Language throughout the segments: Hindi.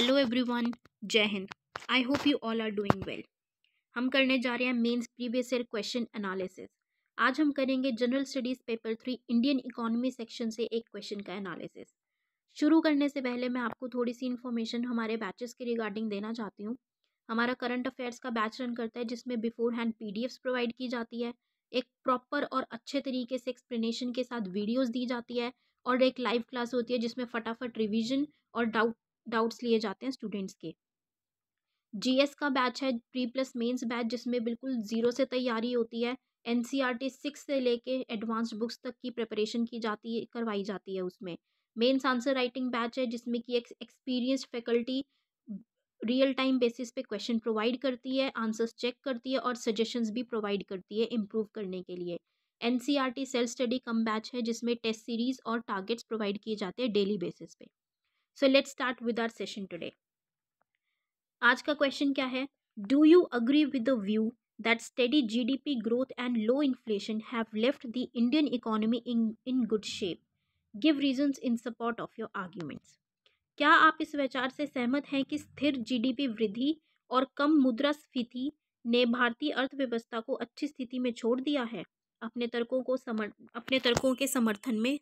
हेलो एवरीवन जय हिंद I hope you all are doing well हम करने जा रहे हैं mains previous year question analysis आज हम करेंगे general studies paper three Indian economy section से एक क्वेश्चन का एनालिसिस शुरू करने से पहले मैं आपको थोड़ी सी इन्फॉर्मेशन हमारे बैचेस के रिगार्डिंग देना चाहती हूँ हमारा करंट अफेयर्स का बैच रन करता है जिसमें बिफोर हैंड पी प्रोवाइड की जाती है एक प्रॉपर और अच्छे तरीके से एक्सप्लेनेशन के साथ वीडियोज़ दी जाती है और एक लाइव क्लास होती है जिसमें फटाफट रिविजन और डाउट डाउट्स लिए जाते हैं स्टूडेंट्स के जीएस का बैच है प्री प्लस मेंस बैच जिसमें बिल्कुल ज़ीरो से तैयारी होती है N C R T six से लेके एडवांस बुक्स तक की प्रिपरेशन की जाती है करवाई जाती है उसमें मेन्स आंसर राइटिंग बैच है जिसमें कि एक experience faculty real time basis पे क्वेश्चन प्रोवाइड करती है आंसर्स चेक करती है और सजेशंस भी प्रोवाइड करती है इम्प्रूव करने के लिए N C R T self study cum batch है जिसमें टेस्ट सीरीज़ और टारगेट्स प्रोवाइड किए जाते हैं डेली बेसिस पे so let start with our session today आज का क्वेश्चन क्या है do you agree with the view that G D P growth and low inflation have left the Indian economy in in good shape give reasons in support of your arguments क्या आप इस विचार से सहमत हैं कि स्थिर जीडीपी वृद्धि और कम मुद्रास्फीति ने भारतीय अर्थव्यवस्था को अच्छी स्थिति में छोड़ दिया है अपने तर्कों को समर्थ अपने तर्कों के समर्थन में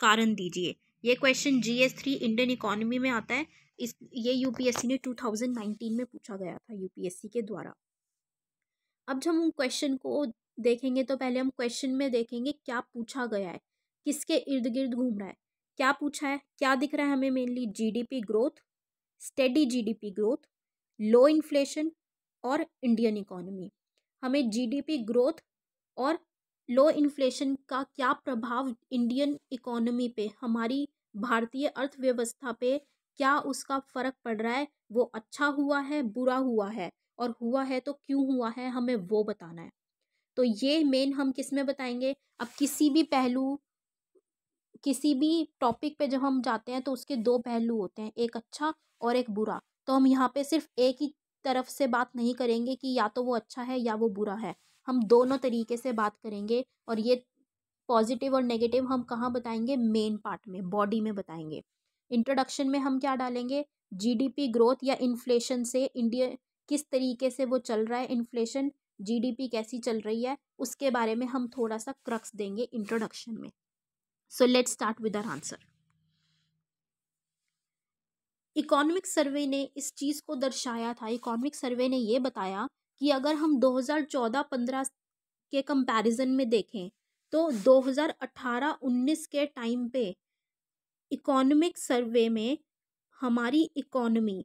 कारण दीजिए ये question G S three Indian economy में आता है इस ये यूपीएससी ने टू थाउजेंड नाइनटीन में पूछा गया था यूपीएससी के द्वारा अब जब हम क्वेश्चन को देखेंगे तो पहले हम क्वेश्चन में देखेंगे क्या पूछा गया है किसके इर्द गिर्द घूम रहा है क्या पूछा है क्या दिख रहा है हमें mainly GDP growth steady GDP growth low inflation और इंडियन इकोनॉमी हमें जीडीपी ग्रोथ और लो इन्फ्लेशन का क्या प्रभाव इंडियन इकोनॉमी पे हमारी भारतीय अर्थव्यवस्था पे क्या उसका फर्क पड़ रहा है वो अच्छा हुआ है बुरा हुआ है और हुआ है तो क्यों हुआ है हमें वो बताना है तो ये मेन हम किस में बताएंगे अब किसी भी पहलू किसी भी टॉपिक पे जब हम जाते हैं तो उसके दो पहलू होते हैं एक अच्छा और एक बुरा तो हम यहाँ पे सिर्फ एक ही तरफ से बात नहीं करेंगे कि या तो वो अच्छा है या वो बुरा है हम दोनों तरीके से बात करेंगे और ये पॉजिटिव और नेगेटिव हम कहाँ बताएंगे मेन पार्ट में बॉडी में बताएंगे इंट्रोडक्शन में हम क्या डालेंगे जीडीपी ग्रोथ या इन्फ्लेशन से इंडिया किस तरीके से वो चल रहा है इन्फ्लेशन जीडीपी कैसी चल रही है उसके बारे में हम थोड़ा सा क्रक्स देंगे इंट्रोडक्शन में so let start with our answer economic survey ने इस चीज़ को दर्शाया था इकोनॉमिक सर्वे ने ये बताया कि अगर हम 2014-15 के कंपैरिजन में देखें तो 2018-19 के टाइम पे इकोनॉमिक सर्वे में हमारी इकोनॉमी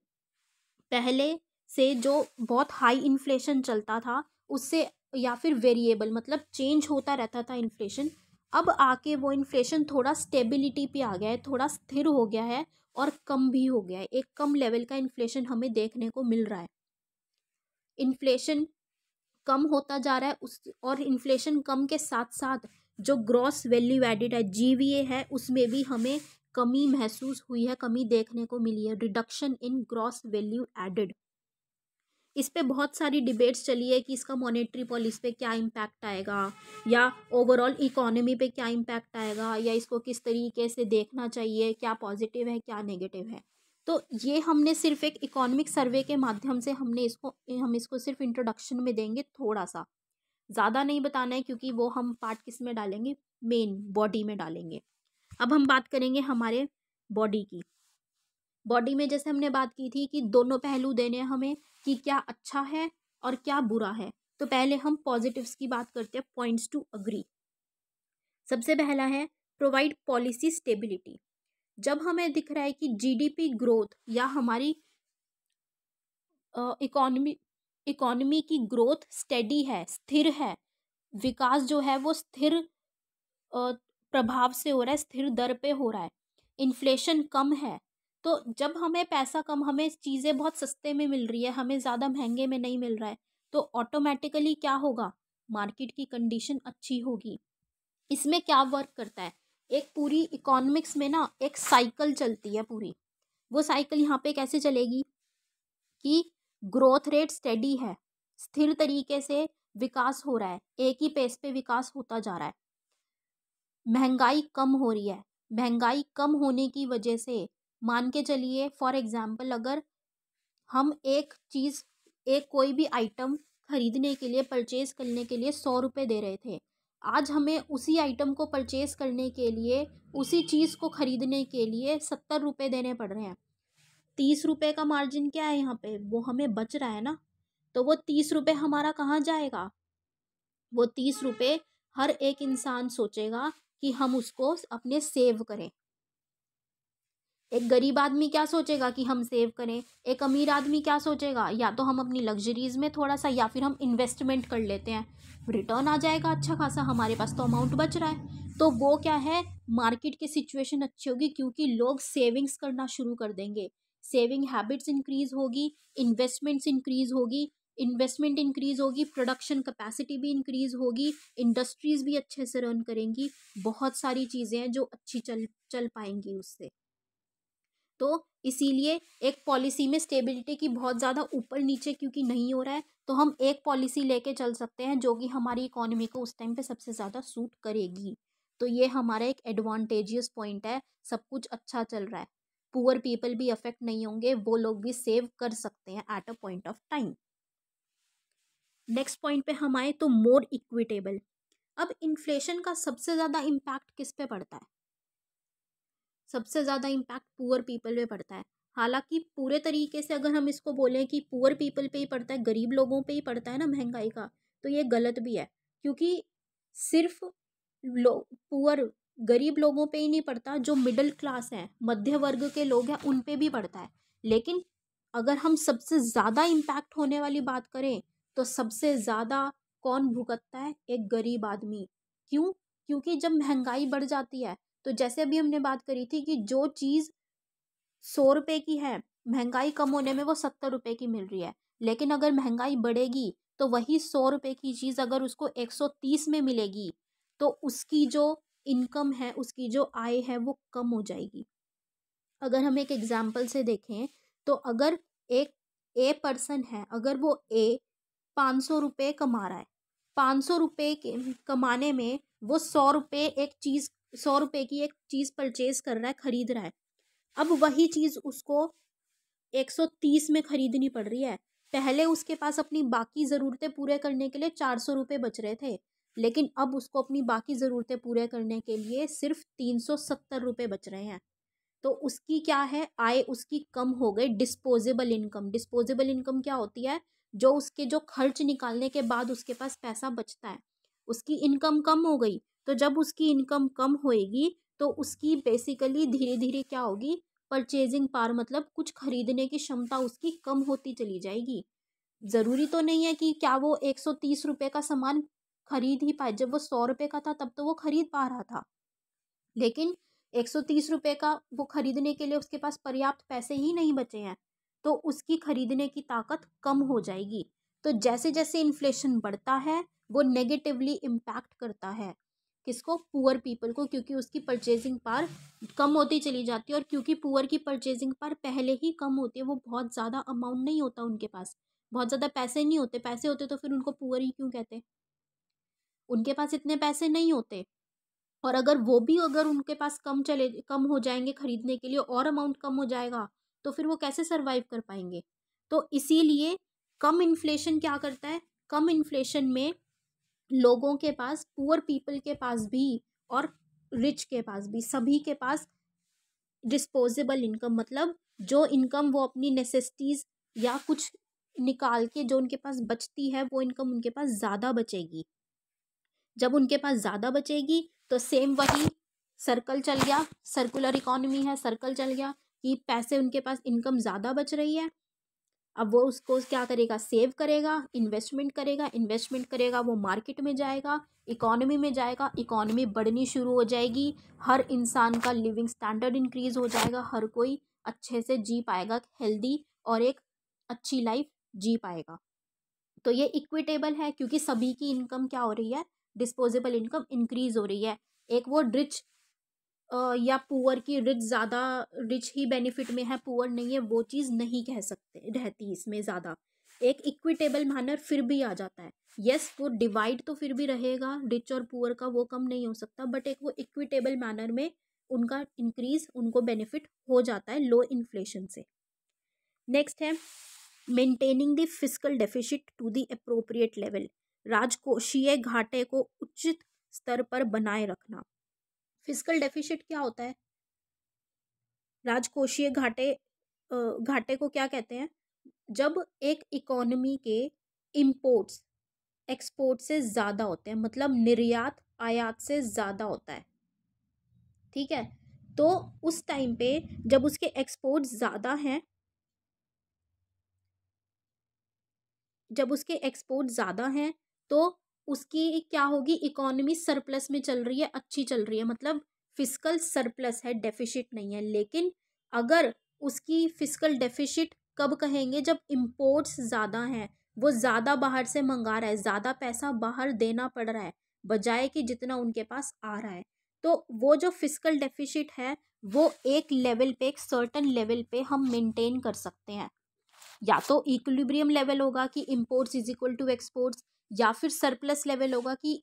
पहले से जो बहुत हाई इन्फ्लेशन चलता था उससे या फिर वेरिएबल मतलब चेंज होता रहता था इन्फ्लेशन अब आके वो इन्फ्लेशन थोड़ा स्टेबिलिटी पे आ गया है थोड़ा स्थिर हो गया है और कम भी हो गया है एक कम लेवल का इन्फ्लेशन हमें देखने को मिल रहा है इन्फ्लेशन कम होता जा रहा है उस और इन्फ्लेशन कम के साथ साथ जो ग्रॉस वैल्यू एडिड है ए है उसमें भी हमें कमी महसूस हुई है कमी देखने को मिली है reduction in gross value added इस पर बहुत सारी डिबेट्स चली है कि इसका मॉनेटरी पॉलिसी पे क्या इम्पैक्ट आएगा या ओवरऑल इकोनॉमी पे क्या इम्पैक्ट आएगा या इसको किस तरीके से देखना चाहिए क्या पॉजिटिव है क्या नेगेटिव है तो ये हमने सिर्फ एक इकोनॉमिक सर्वे के माध्यम से हमने इसको हम इसको सिर्फ इंट्रोडक्शन में देंगे थोड़ा सा ज़्यादा नहीं बताना है क्योंकि वो हम पार्ट किस में डालेंगे मेन बॉडी में डालेंगे अब हम बात करेंगे हमारे बॉडी की बॉडी में जैसे हमने बात की थी कि दोनों पहलू देने हमें कि क्या अच्छा है और क्या बुरा है तो पहले हम पॉजिटिव्स की बात करते हैं पॉइंट्स टू अग्री सबसे पहला है प्रोवाइड पॉलिसी स्टेबिलिटी जब हमें दिख रहा है कि जीडीपी ग्रोथ या हमारी इकोनॉमी इकोनॉमी की ग्रोथ स्टेडी है स्थिर है विकास जो है वो स्थिर प्रभाव से हो रहा है स्थिर दर पे हो रहा है इन्फ्लेशन कम है तो जब हमें पैसा कम हमें चीज़ें बहुत सस्ते में मिल रही है हमें ज़्यादा महंगे में नहीं मिल रहा है तो ऑटोमेटिकली क्या होगा मार्केट की कंडीशन अच्छी होगी इसमें क्या वर्क करता है एक पूरी इकोनॉमिक्स में ना एक साइकिल चलती है पूरी वो साइकिल यहाँ पे कैसे चलेगी कि ग्रोथ रेट स्टेडी है स्थिर तरीके से विकास हो रहा है एक ही पेस पे विकास होता जा रहा है महंगाई कम हो रही है महंगाई कम होने की वजह से मान के चलिए फॉर एग्ज़ाम्पल अगर हम एक चीज़ एक कोई भी आइटम खरीदने के लिए परचेज करने के लिए सौ रुपये दे रहे थे आज हमें उसी आइटम को परचेज़ करने के लिए उसी चीज़ को ख़रीदने के लिए सत्तर रुपये देने पड़ रहे हैं तीस रुपये का मार्जिन क्या है यहाँ पे वो हमें बच रहा है ना तो वो तीस रुपये हमारा कहाँ जाएगा वो तीस रुपये हर एक इंसान सोचेगा कि हम उसको अपने सेव करें एक गरीब आदमी क्या सोचेगा कि हम सेव करें एक अमीर आदमी क्या सोचेगा या तो हम अपनी लग्जरीज़ में थोड़ा सा या फिर हम इन्वेस्टमेंट कर लेते हैं रिटर्न आ जाएगा अच्छा खासा हमारे पास तो अमाउंट बच रहा है तो वो क्या है मार्केट की सिचुएशन अच्छी होगी क्योंकि लोग सेविंग्स करना शुरू कर देंगे सेविंग हैबिट्स इंक्रीज़ होगी इन्वेस्टमेंट्स इंक्रीज़ होगी इन्वेस्टमेंट इंक्रीज़ होगी प्रोडक्शन कैपेसिटी भी इंक्रीज़ होगी इंडस्ट्रीज़ भी अच्छे से रन करेंगी बहुत सारी चीज़ें हैं जो अच्छी चल चल पाएंगी उससे तो इसीलिए एक पॉलिसी में स्टेबिलिटी की बहुत ज़्यादा ऊपर नीचे क्योंकि नहीं हो रहा है तो हम एक पॉलिसी लेके चल सकते हैं जो कि हमारी इकोनॉमी को उस टाइम पे सबसे ज़्यादा सूट करेगी तो ये हमारा एक एडवांटेजियस पॉइंट है सब कुछ अच्छा चल रहा है पुअर पीपल भी अफेक्ट नहीं होंगे वो लोग भी सेव कर सकते हैं at a point of time next point पर हम आए तो मोर इक्विटेबल अब इन्फ्लेशन का सबसे ज़्यादा इम्पैक्ट किस पे पड़ता है सबसे ज़्यादा इम्पैक्ट पुअर पीपल पे पड़ता है हालांकि पूरे तरीके से अगर हम इसको बोलें कि पुअर पीपल पे ही पड़ता है गरीब लोगों पे ही पड़ता है ना महंगाई का तो ये गलत भी है क्योंकि सिर्फ लोग पुअर गरीब लोगों पे ही नहीं पड़ता जो मिडिल क्लास हैं मध्य वर्ग के लोग हैं उन पर भी पड़ता है लेकिन अगर हम सबसे ज़्यादा इम्पैक्ट होने वाली बात करें तो सबसे ज़्यादा कौन भुगतता है एक गरीब आदमी क्यों क्योंकि जब महंगाई बढ़ जाती है तो जैसे अभी हमने बात करी थी कि जो चीज़ सौ रुपये की है महंगाई कम होने में वो सत्तर रुपये की मिल रही है लेकिन अगर महंगाई बढ़ेगी तो वही सौ रुपये की चीज़ अगर उसको एक सौ तीस में मिलेगी तो उसकी जो इनकम है उसकी जो आय है वो कम हो जाएगी अगर हम एक एग्ज़ाम्पल से देखें तो अगर एक ए पर्सन है अगर वो ए पाँच सौ रुपये कमा रहा है पाँच सौ रुपये के कमाने में वो सौ रुपये एक चीज़ सौ रुपये की एक चीज़ परचेज कर रहा है ख़रीद रहा है अब वही चीज़ उसको एक सौ तीस में ख़रीदनी पड़ रही है पहले उसके पास अपनी बाकी ज़रूरतें पूरे करने के लिए चार सौ रुपये बच रहे थे लेकिन अब उसको अपनी बाकी ज़रूरतें पूरे करने के लिए सिर्फ तीन सौ सत्तर रुपये बच रहे हैं तो उसकी क्या है आय उसकी कम हो गई डिस्पोजेबल इनकम डिस्पोजेबल इनकम क्या होती है जो उसके जो खर्च निकालने के बाद उसके पास पैसा बचता है उसकी इनकम कम हो गई तो जब उसकी इनकम कम होएगी तो उसकी बेसिकली धीरे धीरे क्या होगी परचेजिंग पार मतलब कुछ खरीदने की क्षमता उसकी कम होती चली जाएगी ज़रूरी तो नहीं है कि क्या वो एक सौ तीस रुपये का सामान खरीद ही पाए जब वो सौ रुपये का था तब तो वो खरीद पा रहा था लेकिन एक सौ तीस रुपये का वो खरीदने के लिए उसके पास पर्याप्त पैसे ही नहीं बचे हैं तो उसकी खरीदने की ताकत कम हो जाएगी तो जैसे जैसे इन्फ्लेशन बढ़ता है वो नेगेटिवली इम्पैक्ट करता है किसको पुअर पीपल को क्योंकि उसकी परचेजिंग पार कम होती चली जाती है और क्योंकि पुअर की परचेजिंग पार पहले ही कम होती है वो बहुत ज़्यादा अमाउंट नहीं होता उनके पास बहुत ज़्यादा पैसे नहीं होते पैसे होते तो फिर उनको पुअर ही क्यों कहते उनके पास इतने पैसे नहीं होते और अगर वो भी अगर उनके पास कम चले कम हो जाएंगे खरीदने के लिए और अमाउंट कम हो जाएगा तो फिर वो कैसे सर्वाइव कर पाएंगे तो इसीलिए कम इन्फ्लेशन क्या करता है कम इन्फ्लेशन में लोगों के पास पुअर पीपल के पास भी और रिच के पास भी सभी के पास डिस्पोजेबल इनकम मतलब जो इनकम वो अपनी नेसेसिटीज़ या कुछ निकाल के जो उनके पास बचती है वो इनकम उनके पास ज़्यादा बचेगी जब उनके पास ज़्यादा बचेगी तो सेम वही सर्कल चल गया सर्कुलर इकोनॉमी है सर्कल चल गया कि पैसे उनके पास इनकम ज़्यादा बच रही है अब वो उसको क्या करेगा सेव करेगा इन्वेस्टमेंट करेगा इन्वेस्टमेंट करेगा वो मार्केट में जाएगा इकोनॉमी में जाएगा इकोनॉमी बढ़नी शुरू हो जाएगी हर इंसान का लिविंग स्टैंडर्ड इंक्रीज़ हो जाएगा हर कोई अच्छे से जी पाएगा हेल्दी और एक अच्छी लाइफ जी पाएगा तो ये इक्विटेबल है क्योंकि सभी की इनकम क्या हो रही है डिस्पोजेबल इनकम इंक्रीज़ हो रही है एक वो रिच या पुअर की रिच ज़्यादा रिच ही बेनिफिट में है पुअर नहीं है वो चीज़ नहीं कह सकते रहती इसमें ज़्यादा एक इक्विटेबल मैनर फिर भी आ जाता है यस yes, वो डिवाइड तो फिर भी रहेगा रिच और पुअर का वो कम नहीं हो सकता बट एक वो इक्विटेबल मैनर में उनका इंक्रीज उनको बेनिफिट हो जाता है लो इन्फ्लेशन से नेक्स्ट है maintaining the physical deficit to the appropriate level राजकोषीय घाटे को उचित स्तर पर बनाए रखना फिजिकल डेफिशिट क्या होता है राजकोषीय घाटे घाटे को क्या कहते हैं जब एक इकोनॉमी के इम्पोर्ट्स एक्सपोर्ट से ज़्यादा होते हैं मतलब निर्यात आयात से ज़्यादा होता है ठीक है तो उस टाइम पे जब उसके एक्सपोर्ट ज़्यादा हैं जब उसके एक्सपोर्ट ज़्यादा हैं तो उसकी क्या होगी इकोनॉमी सरप्लस में चल रही है अच्छी चल रही है मतलब फिजिकल सरप्लस है डेफिशिट नहीं है लेकिन अगर उसकी फिजिकल डेफिशिट कब कहेंगे जब इम्पोर्ट्स ज़्यादा हैं वो ज़्यादा बाहर से मंगा रहा है ज़्यादा पैसा बाहर देना पड़ रहा है बजाय कि जितना उनके पास आ रहा है तो वो जो फिजिकल डेफिशिट है वो एक लेवल पे एक सर्टन लेवल पे हम मेंटेन कर सकते हैं या तो इक्विलिब्रियम लेवल होगा कि imports is equal to exports या फिर सरप्लस लेवल होगा कि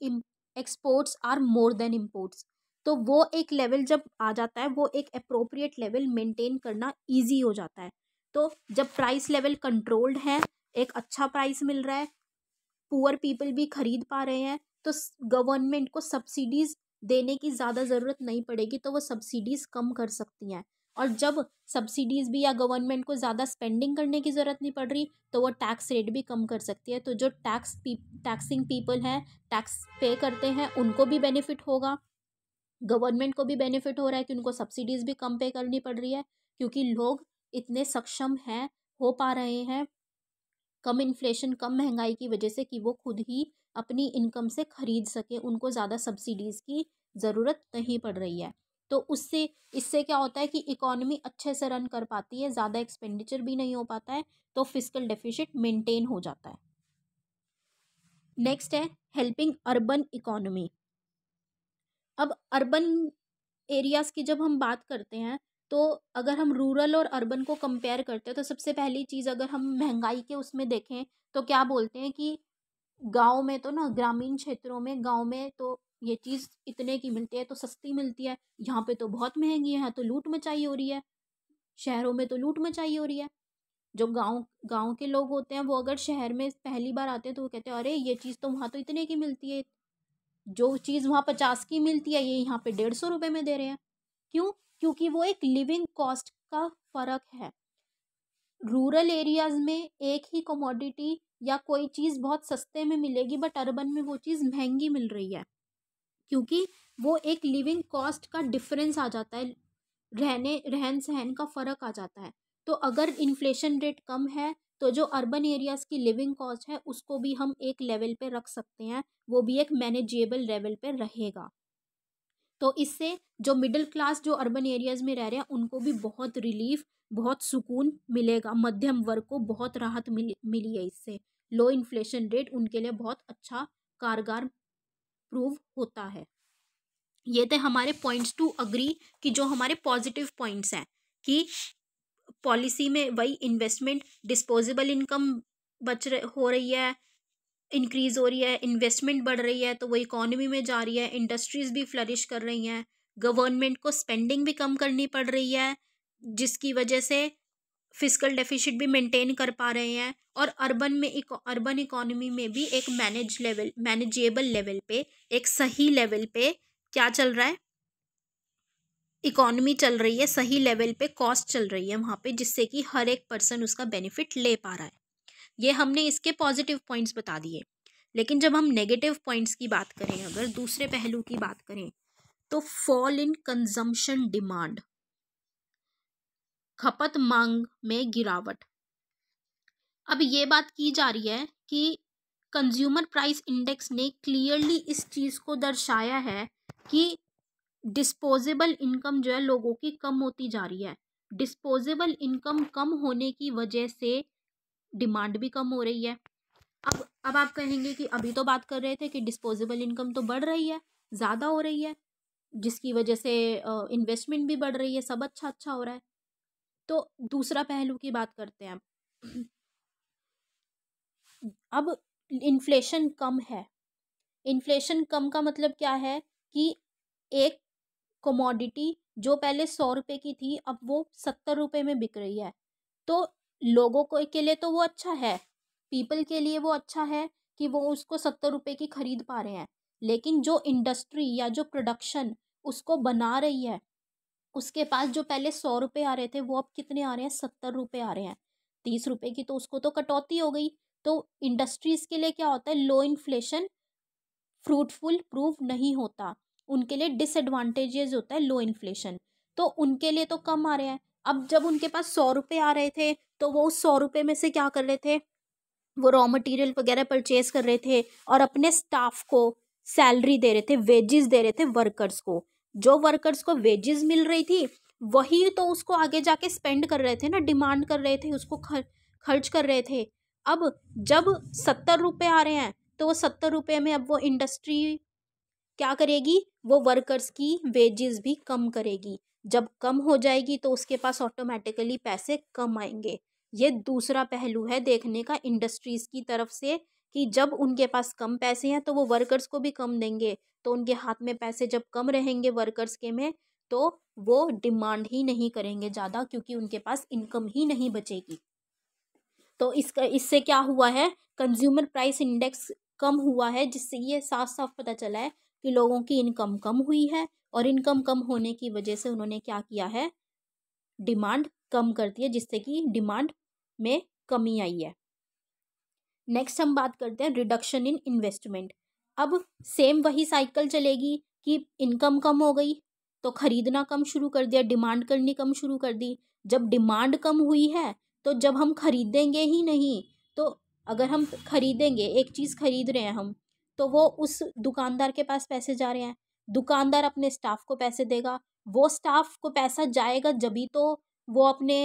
exports are more than imports तो वो एक लेवल जब आ जाता है वो एक अप्रोप्रिएट लेवल मेंटेन करना इजी हो जाता है तो जब प्राइस लेवल कंट्रोल्ड है एक अच्छा प्राइस मिल रहा है पुअर पीपल भी खरीद पा रहे हैं तो गवर्नमेंट को सब्सिडीज़ देने की ज़्यादा ज़रूरत नहीं पड़ेगी तो वो सब्सिडीज़ कम कर सकती हैं और जब सब्सिडीज़ भी या गवर्नमेंट को ज़्यादा स्पेंडिंग करने की ज़रूरत नहीं पड़ रही तो वो टैक्स रेट भी कम कर सकती है तो जो टैक्स पी टैक्सिंग पीपल हैं टैक्स पे करते हैं उनको भी बेनिफिट होगा गवर्नमेंट को भी बेनिफिट हो रहा है कि उनको सब्सिडीज़ भी कम पे करनी पड़ रही है क्योंकि लोग इतने सक्षम हैं हो पा रहे हैं कम इन्फ्लेशन कम महंगाई की वजह से कि वो खुद ही अपनी इनकम से खरीद सके उनको ज़्यादा सब्सिडीज़ की ज़रूरत नहीं पड़ रही है तो उससे इससे क्या होता है कि इकोनॉमी अच्छे से रन कर पाती है ज़्यादा एक्सपेंडिचर भी नहीं हो पाता है तो फिजिकल डेफिशिट मेंटेन हो जाता है नेक्स्ट है हेल्पिंग अर्बन इकोनॉमी अब अर्बन एरियाज़ की जब हम बात करते हैं तो अगर हम रूरल और अर्बन को कंपेयर करते हैं तो सबसे पहली चीज़ अगर हम महंगाई के उसमें देखें तो क्या बोलते हैं कि गांव में तो ना ग्रामीण क्षेत्रों में गांव में तो ये चीज़ इतने की मिलती है तो सस्ती मिलती है यहाँ पे तो बहुत महंगी है तो लूट मचाई हो रही है शहरों में तो लूट मचाई हो रही है जो गांव गांव के लोग होते हैं वो अगर शहर में पहली बार आते हैं तो वो कहते हैं अरे ये चीज़ तो वहाँ तो इतने की मिलती है जो चीज़ वहाँ पचास की मिलती है ये यहाँ पे डेढ़ सौ रुपये में दे रहे हैं क्यों क्योंकि वो एक लिविंग कॉस्ट का फ़र्क है रूरल एरियाज़ में एक ही कमोडिटी या कोई चीज़ बहुत सस्ते में मिलेगी बट अर्बन में वो चीज़ महंगी मिल रही है क्योंकि वो एक लिविंग कॉस्ट का डिफरेंस आ जाता है रहने रहन सहन का फ़र्क आ जाता है तो अगर इन्फ्लेशन रेट कम है तो जो अर्बन एरियाज़ की लिविंग कॉस्ट है उसको भी हम एक लेवल पे रख सकते हैं वो भी एक मैनेजेबल लेवल पे रहेगा तो इससे जो मिडिल क्लास जो अर्बन एरियाज़ में रह रहे हैं उनको भी बहुत रिलीफ बहुत सुकून मिलेगा मध्यम वर्ग को बहुत राहत मिली मिली है इससे लो इन्फ्लेशन रेट उनके लिए बहुत अच्छा कारगर प्रूव होता है ये थे हमारे पॉइंट्स टू अग्री कि जो हमारे पॉजिटिव पॉइंट्स हैं कि पॉलिसी में वही इन्वेस्टमेंट डिस्पोजेबल इनकम बच रह, हो रही है इंक्रीज हो रही है इन्वेस्टमेंट बढ़ रही है तो वो इकोनॉमी में जा रही है इंडस्ट्रीज भी फ्लरिश कर रही हैं गवर्नमेंट को स्पेंडिंग भी कम करनी पड़ रही है जिसकी वजह से फिजिकल डेफिशिट भी मेंटेन कर पा रहे हैं और अर्बन में एक अर्बन इकोनॉमी में भी एक मैनेज लेवल मैनेजेबल लेवल पे एक सही लेवल पे क्या चल रहा है इकोनॉमी चल रही है सही लेवल पे कॉस्ट चल रही है वहाँ पे जिससे कि हर एक पर्सन उसका बेनिफिट ले पा रहा है ये हमने इसके पॉजिटिव पॉइंट्स बता दिए लेकिन जब हम नेगेटिव पॉइंट्स की बात करें अगर दूसरे पहलू की बात करें तो फॉल इन कंजम्पशन डिमांड खपत मांग में गिरावट अब ये बात की जा रही है कि कंज्यूमर प्राइस इंडेक्स ने क्लियरली इस चीज़ को दर्शाया है कि डिस्पोजेबल इनकम जो है लोगों की कम होती जा रही है डिस्पोजेबल इनकम कम होने की वजह से डिमांड भी कम हो रही है अब अब आप कहेंगे कि अभी तो बात कर रहे थे कि डिस्पोजेबल इनकम तो बढ़ रही है ज़्यादा हो रही है जिसकी वजह से इन्वेस्टमेंट भी बढ़ रही है सब अच्छा अच्छा हो रहा है तो दूसरा पहलू की बात करते हैं अब इन्फ्लेशन कम है इन्फ्लेशन कम का मतलब क्या है कि एक कमोडिटी जो पहले सौ रुपये की थी अब वो सत्तर रुपये में बिक रही है तो लोगों को के लिए तो वो अच्छा है पीपल के लिए वो अच्छा है कि वो उसको सत्तर रुपये की खरीद पा रहे हैं लेकिन जो इंडस्ट्री या जो प्रोडक्शन उसको बना रही है उसके पास जो पहले सौ रुपये आ रहे थे वो अब कितने आ रहे हैं सत्तर रुपये आ रहे हैं तीस रुपये की तो उसको तो कटौती हो गई तो इंडस्ट्रीज़ के लिए क्या होता है लो इन्फ्लेशन फ्रूटफुल प्रूव नहीं होता उनके लिए डिसएडवांटेजेस होता है लो इन्फ्लेशन तो उनके लिए तो कम आ रहे हैं अब जब उनके पास सौ रुपये आ रहे थे तो वो उस सौ रुपये में से क्या कर रहे थे वो रॉ मटेरियल वगैरह परचेज कर रहे थे और अपने स्टाफ को सैलरी दे रहे थे वेजेस दे रहे थे वर्कर्स को जो वर्कर्स को वेजेस मिल रही थी वही तो उसको आगे जाके स्पेंड कर रहे थे ना डिमांड कर रहे थे उसको खर, खर्च कर रहे थे अब जब सत्तर रुपये आ रहे हैं तो वो सत्तर रुपये में अब वो इंडस्ट्री क्या करेगी वो वर्कर्स की वेजेस भी कम करेगी जब कम हो जाएगी तो उसके पास ऑटोमेटिकली पैसे कम आएंगे ये दूसरा पहलू है देखने का इंडस्ट्रीज़ की तरफ से कि जब उनके पास कम पैसे हैं तो वो वर्कर्स को भी कम देंगे तो उनके हाथ में पैसे जब कम रहेंगे वर्कर्स के में तो वो डिमांड ही नहीं करेंगे ज़्यादा क्योंकि उनके पास इनकम ही नहीं बचेगी तो इसका इससे क्या हुआ है कंज्यूमर प्राइस इंडेक्स कम हुआ है जिससे ये साफ साफ पता चला है कि लोगों की इनकम कम हुई है और इनकम कम होने की वजह से उन्होंने क्या किया है डिमांड कम कर दी है जिससे कि डिमांड में कमी आई है नेक्स्ट हम बात करते हैं रिडक्शन इन इन्वेस्टमेंट अब सेम वही साइकिल चलेगी कि इनकम कम हो गई तो खरीदना कम शुरू कर दिया डिमांड करनी कम शुरू कर दी जब डिमांड कम हुई है तो जब हम खरीदेंगे ही नहीं तो अगर हम खरीदेंगे एक चीज़ खरीद रहे हैं हम तो वो उस दुकानदार के पास पैसे जा रहे हैं दुकानदार अपने स्टाफ को पैसे देगा वो स्टाफ को पैसा जाएगा जब तो वो अपने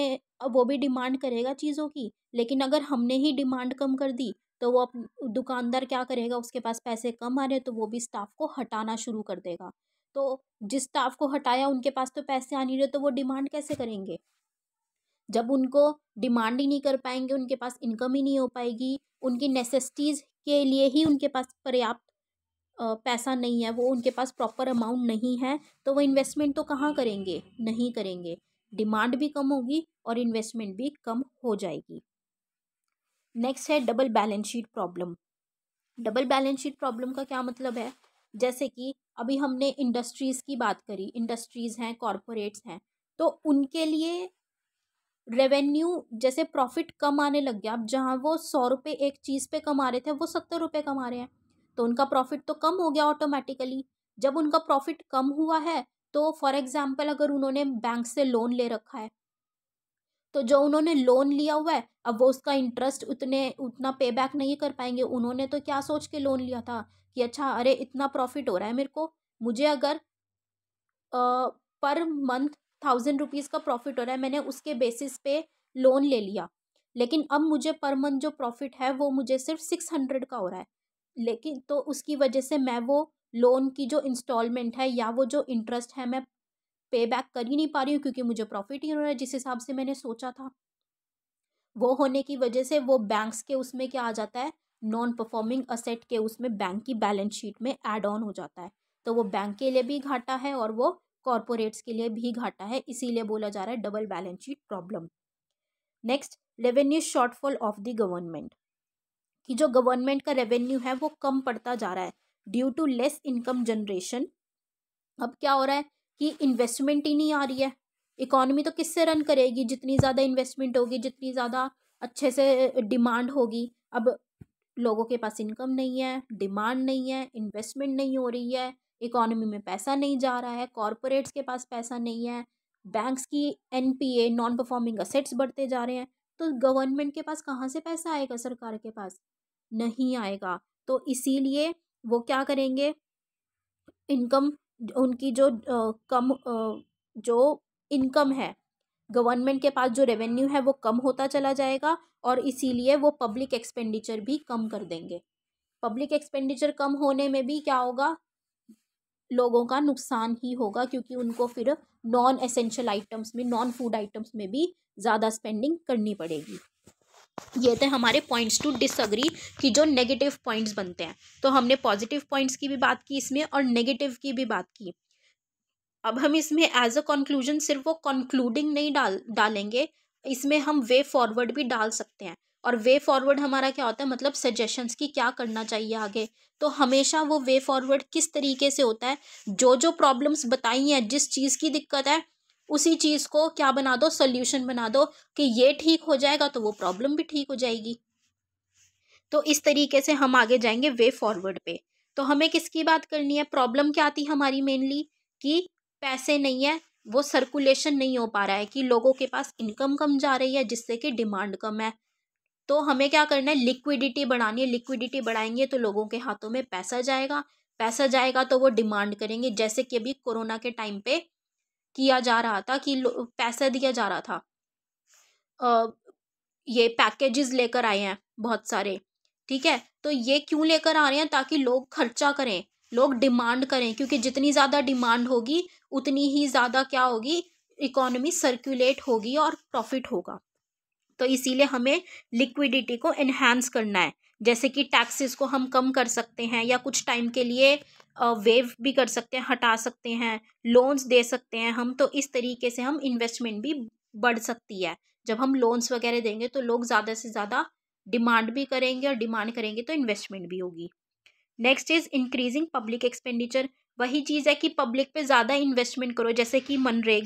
वो भी डिमांड करेगा चीज़ों की लेकिन अगर हमने ही डिमांड कम कर दी तो वो दुकानदार क्या करेगा उसके पास पैसे कम आ रहे तो वो भी स्टाफ को हटाना शुरू कर देगा तो जिस स्टाफ को हटाया उनके पास तो पैसे आ नहीं रहे तो वो डिमांड कैसे करेंगे जब उनको डिमांड ही नहीं कर पाएंगे उनके पास इनकम ही नहीं हो पाएगी उनकी नेसेसिटीज़ के लिए ही उनके पास पर्याप्त पैसा नहीं है वो उनके पास प्रॉपर अमाउंट नहीं है तो वो इन्वेस्टमेंट तो कहाँ करेंगे नहीं करेंगे डिमांड भी कम होगी और इन्वेस्टमेंट भी कम हो जाएगी नेक्स्ट है double balance sheet problem double balance sheet problem का क्या मतलब है जैसे कि अभी हमने इंडस्ट्रीज़ की बात करी इंडस्ट्रीज़ हैं कॉरपोरेट्स हैं तो उनके लिए रेवेन्यू जैसे प्रॉफिट कम आने लग गया अब जहाँ वो सौ रुपये एक चीज़ पे कमा रहे थे वो सत्तर रुपये कमा रहे हैं तो उनका प्रॉफिट तो कम हो गया ऑटोमेटिकली जब उनका प्रॉफिट कम हुआ है तो फॉर एग्ज़ाम्पल अगर उन्होंने बैंक से लोन ले रखा है तो जो उन्होंने लोन लिया हुआ है अब वो उसका इंटरेस्ट उतने उतना पे बैक नहीं कर पाएंगे उन्होंने तो क्या सोच के लोन लिया था कि अच्छा अरे इतना प्रॉफिट हो रहा है मेरे को मुझे अगर आ, पर मंथ थाउजेंड रुपीज़ का प्रॉफिट हो रहा है मैंने उसके बेसिस पे लोन ले लिया लेकिन अब मुझे पर मंथ जो प्रॉफिट है वो मुझे सिर्फ सिक्स हंड्रेड का हो रहा है लेकिन तो उसकी वजह से मैं वो लोन की जो इंस्टॉलमेंट है या वो जो इंटरेस्ट है मैं पे बैक कर ही नहीं पा रही हूँ क्योंकि मुझे प्रॉफिट ही हो रहा है जिस हिसाब से मैंने सोचा था वो होने की वजह से वो बैंक्स के उसमें क्या आ जाता है नॉन परफॉर्मिंग असेट के उसमें बैंक की बैलेंस शीट में एड ऑन हो जाता है तो वो बैंक के लिए भी घाटा है और वो कॉरपोरेट्स के लिए भी घाटा है इसीलिए बोला जा रहा है double balance sheet problem next revenue shortfall of the government कि जो गवर्नमेंट का रेवेन्यू है वो कम पड़ता जा रहा है due to less income generation अब क्या हो रहा है कि इन्वेस्टमेंट ही नहीं आ रही है इकोनॉमी तो किससे रन करेगी जितनी ज़्यादा इन्वेस्टमेंट होगी जितनी ज़्यादा अच्छे से डिमांड होगी अब लोगों के पास इनकम नहीं है डिमांड नहीं है इन्वेस्टमेंट नहीं हो रही है इकोनॉमी में पैसा नहीं जा रहा है कॉरपोरेट्स के पास पैसा नहीं है बैंक्स की एन नॉन परफॉर्मिंग असेट्स बढ़ते जा रहे हैं तो गवर्नमेंट के पास कहाँ से पैसा आएगा सरकार के पास नहीं आएगा तो इसीलिए वो क्या करेंगे इनकम उनकी जो आ, कम आ, जो इनकम है गवर्नमेंट के पास जो रेवेन्यू है वो कम होता चला जाएगा और इसीलिए वो पब्लिक एक्सपेंडिचर भी कम कर देंगे पब्लिक एक्सपेंडिचर कम होने में भी क्या होगा लोगों का नुकसान ही होगा क्योंकि उनको फिर नॉन एसेंशियल आइटम्स में नॉन फूड आइटम्स में भी ज़्यादा स्पेंडिंग करनी पड़ेगी ये थे तो हमारे पॉइंट्स टू डिसअग्री कि जो नेगेटिव पॉइंट्स बनते हैं तो हमने पॉजिटिव पॉइंट्स की भी बात की इसमें और नेगेटिव की भी बात की अब हम इसमें एज अ कंक्लूजन सिर्फ वो कंक्लूडिंग नहीं डाल डालेंगे इसमें हम वे फॉरवर्ड भी डाल सकते हैं और वे फॉरवर्ड हमारा क्या होता है मतलब सजेशंस की क्या करना चाहिए आगे तो हमेशा वो वे फॉरवर्ड किस तरीके से होता है जो जो प्रॉब्लम्स बताई हैं जिस चीज़ की दिक्कत है उसी चीज़ को क्या बना दो सोल्यूशन बना दो कि ये ठीक हो जाएगा तो वो प्रॉब्लम भी ठीक हो जाएगी तो इस तरीके से हम आगे जाएंगे वे फॉरवर्ड पे तो हमें किसकी बात करनी है प्रॉब्लम क्या आती है हमारी मेनली कि पैसे नहीं है वो सर्कुलेशन नहीं हो पा रहा है कि लोगों के पास इनकम कम जा रही है जिससे कि डिमांड कम है तो हमें क्या करना है लिक्विडिटी बढ़ानी है लिक्विडिटी बढ़ाएंगे तो लोगों के हाथों में पैसा जाएगा पैसा जाएगा तो वो डिमांड करेंगे जैसे कि अभी कोरोना के टाइम पे किया जा रहा था कि पैसा दिया जा रहा था आ, ये पैकेजेस लेकर आए हैं बहुत सारे ठीक है तो ये क्यों लेकर आ रहे हैं ताकि लोग खर्चा करें लोग डिमांड करें क्योंकि जितनी ज़्यादा डिमांड होगी उतनी ही ज़्यादा क्या होगी इकोनॉमी सर्कुलेट होगी और प्रॉफिट होगा तो इसीलिए हमें लिक्विडिटी को एनहेंस करना है जैसे कि टैक्सेस को हम कम कर सकते हैं या कुछ टाइम के लिए वेव भी कर सकते हैं हटा सकते हैं लोन्स दे सकते हैं हम तो इस तरीके से हम इन्वेस्टमेंट भी बढ़ सकती है जब हम लोन्स वगैरह देंगे तो लोग ज़्यादा से ज़्यादा डिमांड भी करेंगे और डिमांड करेंगे तो इन्वेस्टमेंट भी होगी next is increasing public expenditure वही चीज़ है कि पब्लिक पे ज़्यादा इन्वेस्टमेंट करो जैसे कि मनरेग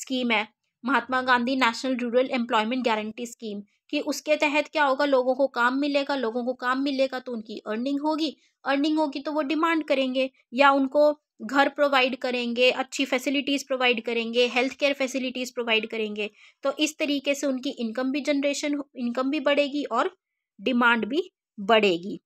स्कीम है Mahatma Gandhi National Rural Employment Guarantee Scheme कि उसके तहत क्या होगा लोगों को काम मिलेगा लोगों को काम मिलेगा तो उनकी अर्निंग होगी अर्निंग होगी तो वो डिमांड करेंगे या उनको घर प्रोवाइड करेंगे अच्छी फैसिलिटीज़ प्रोवाइड करेंगे हेल्थ केयर फैसिलिटीज़ प्रोवाइड करेंगे तो इस तरीके से उनकी इनकम भी जनरेशन इनकम भी बढ़ेगी और डिमांड भी बढ़ेगी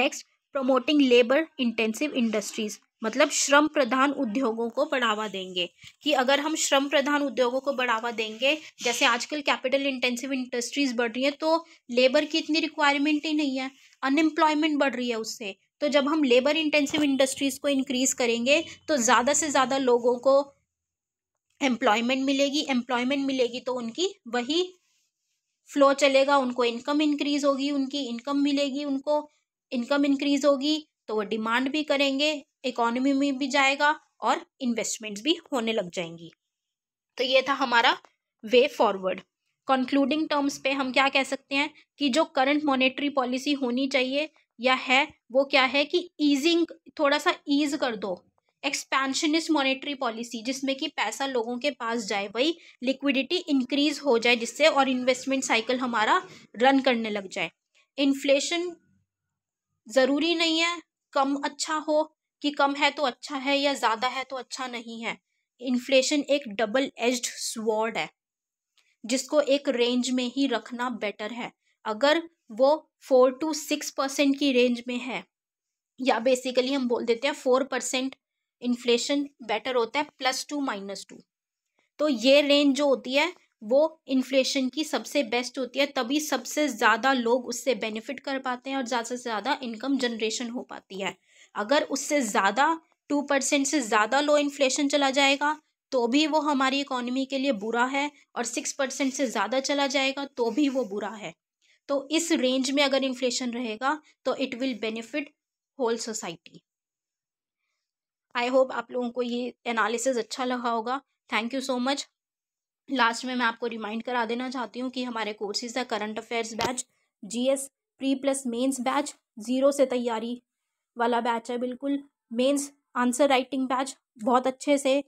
next promoting labour intensive industries मतलब श्रम प्रधान उद्योगों को बढ़ावा देंगे कि अगर हम श्रम प्रधान उद्योगों को बढ़ावा देंगे जैसे आजकल कैपिटल इंटेंसिव इंडस्ट्रीज़ बढ़ रही हैं तो लेबर की इतनी रिक्वायरमेंट ही नहीं है अनएम्प्लॉयमेंट बढ़ रही है उससे तो जब हम लेबर इंटेंसिव इंडस्ट्रीज़ को इंक्रीज़ करेंगे तो ज़्यादा से ज़्यादा लोगों को एम्प्लॉयमेंट मिलेगी एम्प्लॉयमेंट मिलेगी तो उनकी वही फ्लो चलेगा उनको इनकम इंक्रीज़ होगी उनकी इनकम मिलेगी उनको इनकम इंक्रीज़ होगी तो वो डिमांड भी करेंगे इकोनॉमी में भी जाएगा और इन्वेस्टमेंट्स भी होने लग जाएंगी तो ये था हमारा वे फॉरवर्ड कंक्लूडिंग टर्म्स पे हम क्या कह सकते हैं कि जो करंट मॉनेटरी पॉलिसी होनी चाहिए या है वो क्या है कि ईजिंग थोड़ा सा ईज कर दो एक्सपेंशनिस्ट मॉनेटरी पॉलिसी जिसमें कि पैसा लोगों के पास जाए वही लिक्विडिटी इंक्रीज हो जाए जिससे और इन्वेस्टमेंट साइकिल हमारा रन करने लग जाए इन्फ्लेशन ज़रूरी नहीं है कम अच्छा हो कि कम है तो अच्छा है या ज़्यादा है तो अच्छा नहीं है इन्फ्लेशन एक डबल एज्ड स्वॉर्ड है जिसको एक रेंज में ही रखना बेटर है अगर वो फोर टू सिक्स परसेंट की रेंज में है या बेसिकली हम बोल देते हैं फोर परसेंट इन्फ्लेशन बेटर होता है प्लस टू माइनस टू तो ये रेंज जो होती है वो इन्फ्लेशन की सबसे बेस्ट होती है तभी सबसे ज़्यादा लोग उससे बेनिफिट कर पाते हैं और ज़्यादा से ज़्यादा इनकम जनरेशन हो पाती है अगर उससे ज़्यादा टू परसेंट से ज़्यादा लो इन्फ्लेशन चला जाएगा तो भी वो हमारी इकोनॉमी के लिए बुरा है और सिक्स परसेंट से ज़्यादा चला जाएगा तो भी वो बुरा है तो इस रेंज में अगर इन्फ्लेशन रहेगा तो it will benefit whole society I hope आप लोगों को ये एनालिसिस अच्छा लगा होगा thank you so much last में मैं आपको रिमाइंड करा देना चाहती हूँ कि हमारे कोर्सेज है current affairs batch GS pre plus mains batch zero से तैयारी वाला बैच है बिल्कुल मेंस आंसर राइटिंग बैच बहुत अच्छे से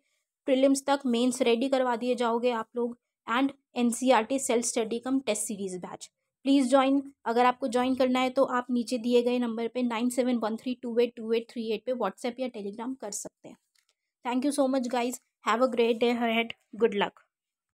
प्रिलिम्स तक मेंस रेडी करवा दिए जाओगे आप लोग and an self study cum test series batch please join अगर आपको ज्वाइन करना है तो आप नीचे दिए गए नंबर पे nine seven one three two eight two eight three eight पर व्हाट्सएप या टेलीग्राम कर सकते हैं thank you so much guys have a great day ahead good luck